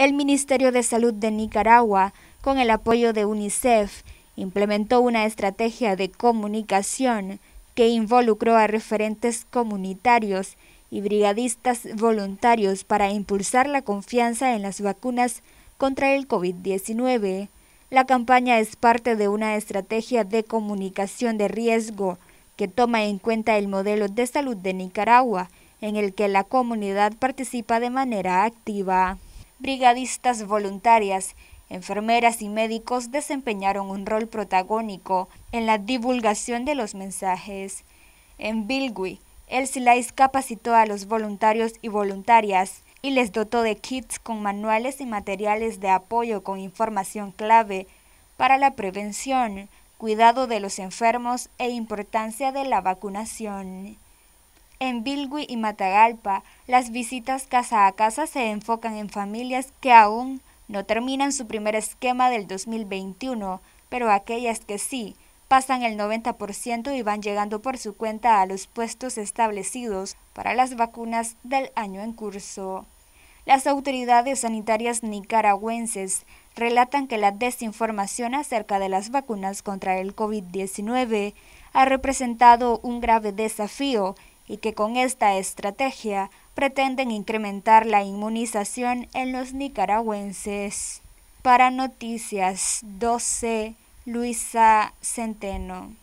el Ministerio de Salud de Nicaragua, con el apoyo de UNICEF, implementó una estrategia de comunicación que involucró a referentes comunitarios y brigadistas voluntarios para impulsar la confianza en las vacunas contra el COVID-19. La campaña es parte de una estrategia de comunicación de riesgo que toma en cuenta el modelo de salud de Nicaragua, en el que la comunidad participa de manera activa brigadistas voluntarias, enfermeras y médicos desempeñaron un rol protagónico en la divulgación de los mensajes. En Bilgui, el SLICE capacitó a los voluntarios y voluntarias y les dotó de kits con manuales y materiales de apoyo con información clave para la prevención, cuidado de los enfermos e importancia de la vacunación. En Bilwi y Matagalpa, las visitas casa a casa se enfocan en familias que aún no terminan su primer esquema del 2021, pero aquellas que sí pasan el 90% y van llegando por su cuenta a los puestos establecidos para las vacunas del año en curso. Las autoridades sanitarias nicaragüenses relatan que la desinformación acerca de las vacunas contra el COVID-19 ha representado un grave desafío y que con esta estrategia pretenden incrementar la inmunización en los nicaragüenses. Para Noticias 12, Luisa Centeno.